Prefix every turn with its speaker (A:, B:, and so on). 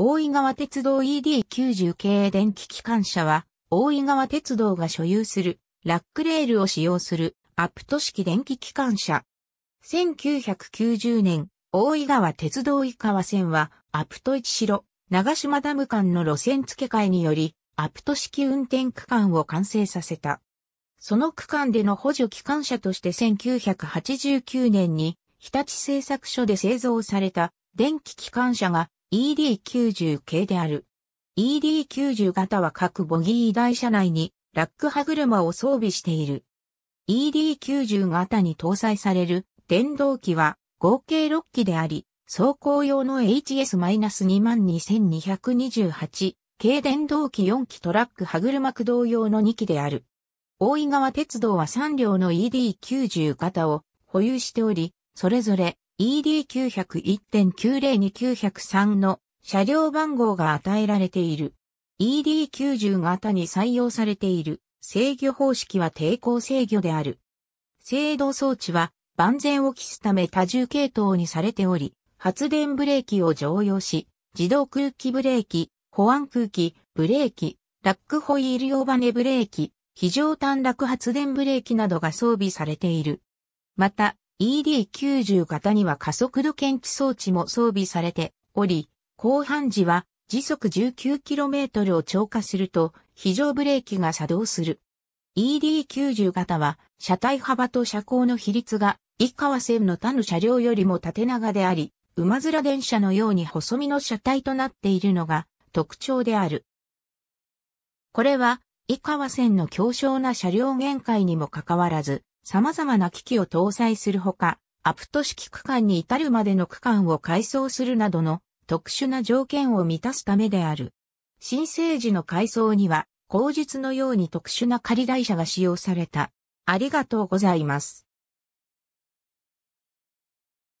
A: 大井川鉄道 ED90 系電気機関車は、大井川鉄道が所有する、ラックレールを使用する、アプト式電気機関車。1990年、大井川鉄道井川線は、アプト市城、長島ダム間の路線付け替えにより、アプト式運転区間を完成させた。その区間での補助機関車として1989年に、日立製作所で製造された電気機関車が ED90 系である。ED90 型は各ボギー台車内にラック歯車を装備している。ED90 型に搭載される電動機は合計6機であり、走行用の HS-22228 系電動機4機トラック歯車駆動用の2機である。大井川鉄道は3両の ED90 型を保有しており、それぞれ ED901.902-903 の車両番号が与えられている。ED90 型に採用されている制御方式は抵抗制御である。制動装置は万全を期すため多重系統にされており、発電ブレーキを常用し、自動空気ブレーキ、保安空気、ブレーキ、ラックホイール用バネブレーキ、非常短絡発電ブレーキなどが装備されている。また、ED90 型には加速度検知装置も装備されており、後半時は時速 19km を超過すると非常ブレーキが作動する。ED90 型は車体幅と車高の比率が一川線の他の車両よりも縦長であり、馬面電車のように細身の車体となっているのが特徴である。これは、井川線の強小な車両限界にもかかわらず、様々な機器を搭載するほか、アプト式区間に至るまでの区間を改装するなどの特殊な条件を満たすためである。新生児の改装には、口述のように特殊な仮台車が使用された。ありがとうございます。